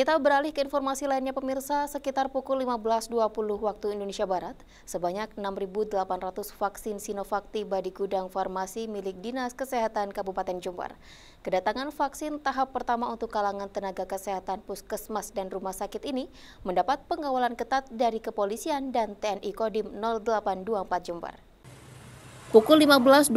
Kita beralih ke informasi lainnya pemirsa, sekitar pukul 15.20 waktu Indonesia Barat, sebanyak 6.800 vaksin Sinovac tiba di gudang farmasi milik Dinas Kesehatan Kabupaten Jember. Kedatangan vaksin tahap pertama untuk kalangan tenaga kesehatan puskesmas dan rumah sakit ini mendapat pengawalan ketat dari kepolisian dan TNI Kodim 0824 Jember. Pukul 15.20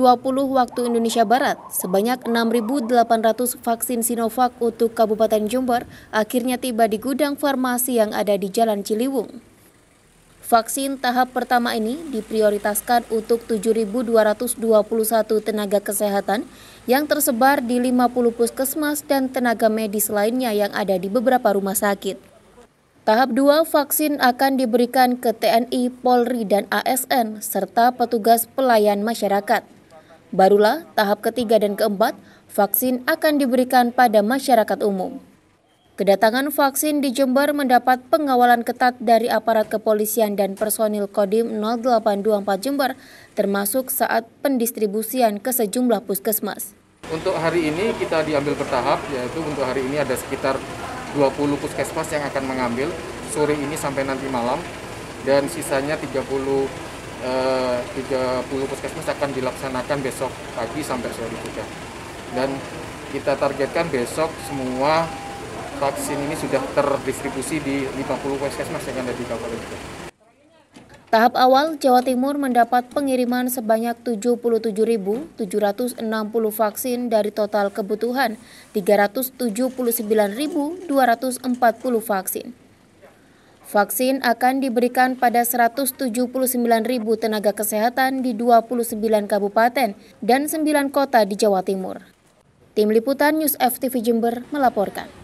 waktu Indonesia Barat, sebanyak 6.800 vaksin Sinovac untuk Kabupaten Jember akhirnya tiba di gudang farmasi yang ada di Jalan Ciliwung. Vaksin tahap pertama ini diprioritaskan untuk 7.221 tenaga kesehatan yang tersebar di 50 puskesmas dan tenaga medis lainnya yang ada di beberapa rumah sakit. Tahap 2 vaksin akan diberikan ke TNI, Polri, dan ASN serta petugas pelayan masyarakat. Barulah tahap ketiga dan keempat, vaksin akan diberikan pada masyarakat umum. Kedatangan vaksin di Jember mendapat pengawalan ketat dari aparat kepolisian dan personil Kodim 0824 Jember, termasuk saat pendistribusian ke sejumlah puskesmas. Untuk hari ini kita diambil bertahap, yaitu untuk hari ini ada sekitar 20 puskesmas yang akan mengambil sore ini sampai nanti malam dan sisanya 30 uh, 30 puskesmas akan dilaksanakan besok pagi sampai sore juga. Dan kita targetkan besok semua vaksin ini sudah terdistribusi di 50 puskesmas yang ada di Kabupaten Tahap awal, Jawa Timur mendapat pengiriman sebanyak 77.760 vaksin dari total kebutuhan 379.240 vaksin. Vaksin akan diberikan pada 179.000 tenaga kesehatan di 29 kabupaten dan 9 kota di Jawa Timur. Tim Liputan News FTV Jember melaporkan.